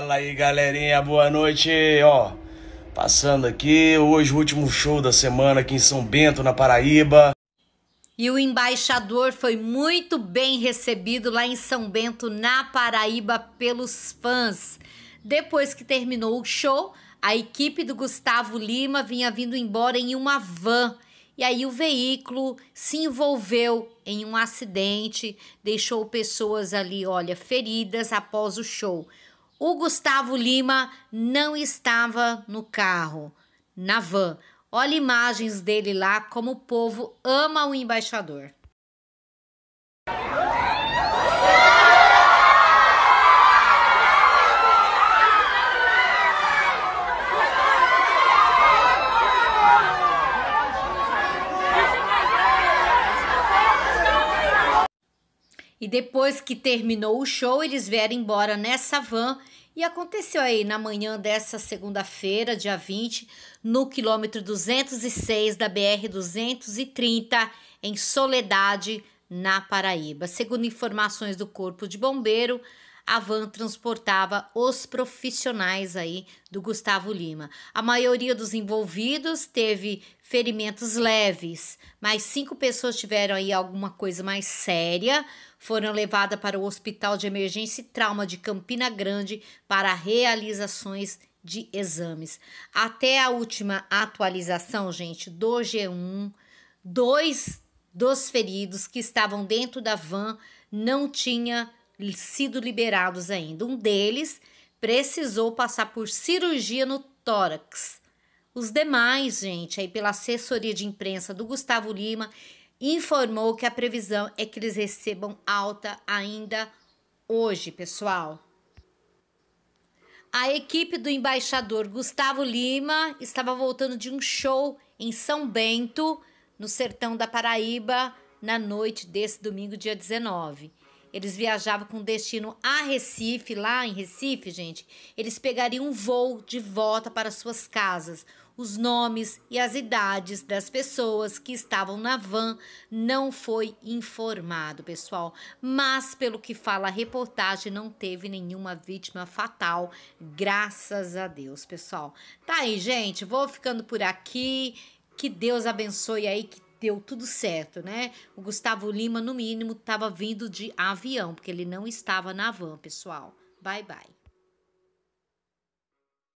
Fala aí, galerinha, boa noite. Ó, passando aqui, hoje o último show da semana aqui em São Bento, na Paraíba. E o embaixador foi muito bem recebido lá em São Bento, na Paraíba, pelos fãs. Depois que terminou o show, a equipe do Gustavo Lima vinha vindo embora em uma van. E aí o veículo se envolveu em um acidente, deixou pessoas ali, olha, feridas após o show. O Gustavo Lima não estava no carro, na van. Olha imagens dele lá, como o povo ama o embaixador. E depois que terminou o show, eles vieram embora nessa van e aconteceu aí na manhã dessa segunda-feira, dia 20, no quilômetro 206 da BR 230, em Soledade, na Paraíba. Segundo informações do Corpo de Bombeiro, a van transportava os profissionais aí do Gustavo Lima. A maioria dos envolvidos teve ferimentos leves, mas cinco pessoas tiveram aí alguma coisa mais séria, foram levadas para o Hospital de Emergência e Trauma de Campina Grande para realizações de exames. Até a última atualização, gente, do G1, dois dos feridos que estavam dentro da van não tinha sido liberados ainda. Um deles precisou passar por cirurgia no tórax. Os demais, gente, aí pela assessoria de imprensa do Gustavo Lima, informou que a previsão é que eles recebam alta ainda hoje, pessoal. A equipe do embaixador Gustavo Lima estava voltando de um show em São Bento, no sertão da Paraíba, na noite desse domingo, dia 19. Eles viajavam com destino a Recife, lá em Recife, gente. Eles pegariam um voo de volta para suas casas. Os nomes e as idades das pessoas que estavam na van não foi informado, pessoal. Mas, pelo que fala a reportagem, não teve nenhuma vítima fatal, graças a Deus, pessoal. Tá aí, gente. Vou ficando por aqui. Que Deus abençoe aí, que deu tudo certo, né? O Gustavo Lima, no mínimo, estava vindo de avião, porque ele não estava na van, pessoal. Bye, bye.